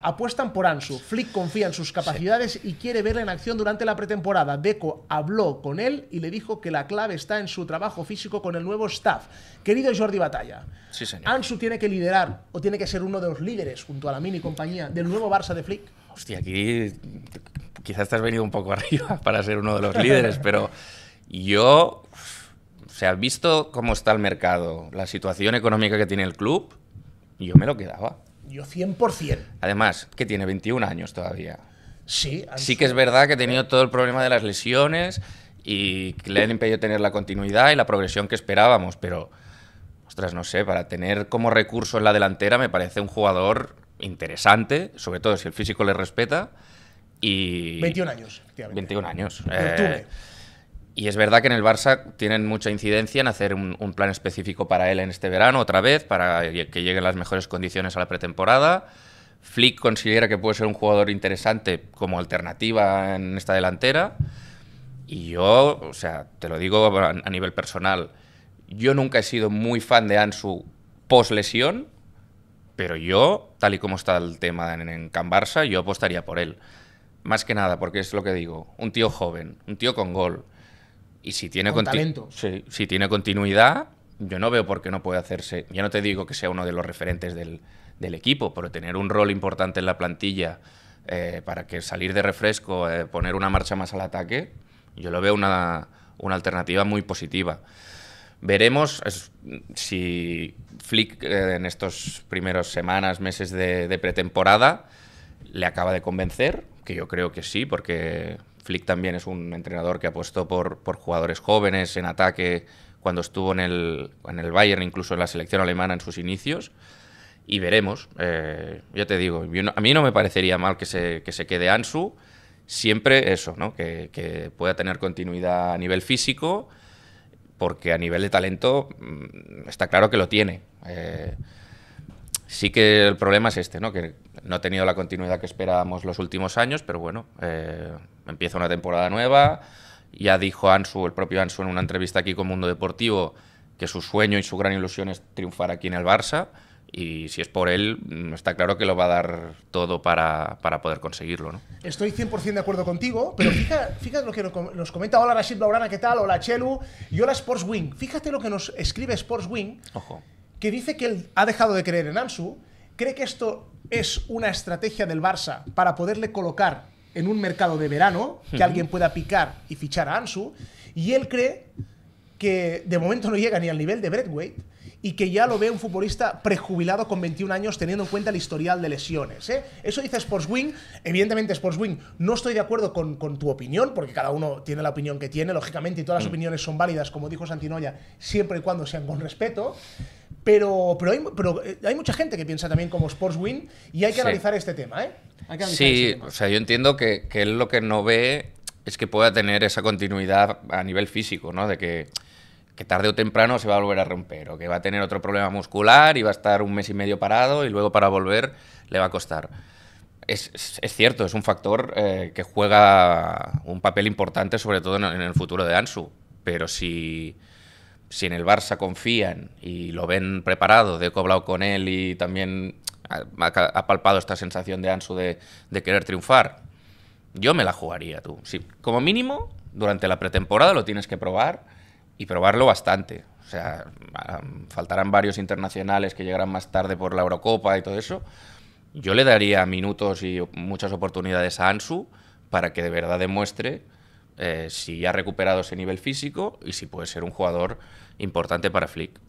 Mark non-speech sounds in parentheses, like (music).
Apuestan por Ansu. Flick confía en sus capacidades y quiere verla en acción durante la pretemporada. Deco habló con él y le dijo que la clave está en su trabajo físico con el nuevo staff. Querido Jordi Batalla, sí, señor. Ansu tiene que liderar o tiene que ser uno de los líderes junto a la mini compañía del nuevo Barça de Flick. Hostia, aquí quizás te has venido un poco (laughs) arriba para ser uno de los líderes, pero yo, o sea, visto cómo está el mercado, la situación económica que tiene el club, y yo me lo quedaba. Yo 100%. Además, que tiene 21 años todavía. Sí. Sí que es verdad que ha tenido todo el problema de las lesiones y le han impedido tener la continuidad y la progresión que esperábamos, pero, ostras, no sé, para tener como recurso en la delantera me parece un jugador interesante, sobre todo si el físico le respeta. Y 21 años, 21 años. Eh, y es verdad que en el Barça tienen mucha incidencia en hacer un, plan específico para él en este verano, otra vez, para que lleguen las mejores condiciones a la pretemporada. Flick considera que puede ser un jugador interesante como alternativa en esta delantera. Y yo, o sea, te lo digo a, nivel personal, yo nunca he sido muy fan de Ansu post lesión, pero yo, tal y como está el tema en, en Can Barça, yo apostaría por él. Más que nada, porque es lo que digo, un tío joven, un tío con gol, y si tiene, Si, tiene continuidad, yo no veo por qué no puede hacerse. Ya no te digo que sea uno de los referentes del, equipo, pero tener un rol importante en la plantilla eh, para que salir de refresco, eh, poner una marcha más al ataque, yo lo veo una, una alternativa muy positiva. Veremos si Flick eh, en estos primeros semanas, meses de, de pretemporada, le acaba de convencer, que yo creo que sí, porque Flick también es un entrenador que apostó por, por jugadores jóvenes en ataque cuando estuvo en el, en el Bayern, incluso en la selección alemana en sus inicios. Y veremos. Eh, yo te digo, a mí no me parecería mal que se, que se quede Ansu. Siempre eso, ¿no? que, que pueda tener continuidad a nivel físico, porque a nivel de talento mm, está claro que lo tiene. Eh, Sí que el problema es este, ¿no? que no ha tenido la continuidad que esperábamos los últimos años, pero bueno, eh, empieza una temporada nueva. Ya dijo Ansu, el propio Ansu en una entrevista aquí con Mundo Deportivo, que su sueño y su gran ilusión es triunfar aquí en el Barça. Y si es por él, mm, está claro que lo va a dar todo para, poder conseguirlo. ¿no? Estoy 100% de acuerdo contigo, pero fíjate, lo que nos comenta. Hola Rashid Laurana, ¿qué tal? Hola Chelu. Y hola Sports Wing. Fíjate lo que nos escribe Sports Wing. Ojo que dice que él ha dejado de creer en Ansu, cree que esto es una estrategia del Barça para poderle colocar en un mercado de verano, que alguien pueda picar y fichar a Ansu, y él cree que de momento no llega ni al nivel de Breadweight y que ya lo ve un futbolista prejubilado con 21 años teniendo en cuenta el historial de lesiones. ¿eh? Eso dice Sportswing. Evidentemente, Sportswing, no estoy de acuerdo con, con, tu opinión, porque cada uno tiene la opinión que tiene, lógicamente, y todas las mm. opiniones son válidas, como dijo Santinoya, siempre y cuando sean con respeto. Pero, pero, eh, hay, mucha gente que piensa también como Win y hay que analizar este tema, ¿eh? sí, este o sea, yo entiendo que, que él lo que no ve es que pueda tener esa continuidad a nivel físico, ¿no? De que, que tarde o temprano se va a volver a romper, o que va a tener otro problema muscular y va a estar un mes y medio parado y luego para volver le va a costar. Es, es, cierto, es un factor eh, que juega un papel importante, sobre todo en, el futuro de Ansu. Pero si, si en el Barça confían y lo ven preparado, de he con él y también ha, palpado esta sensación de Ansu de, querer triunfar, yo me la jugaría tú. como mínimo, durante la pretemporada lo tienes que probar y probarlo bastante. O sea, faltarán varios internacionales que llegarán más tarde por la Eurocopa y todo eso. Yo le daría minutos y muchas oportunidades a Ansu para que de verdad demuestre eh, si ha recuperado ese nivel físico y si puede ser un jugador importante para Flick.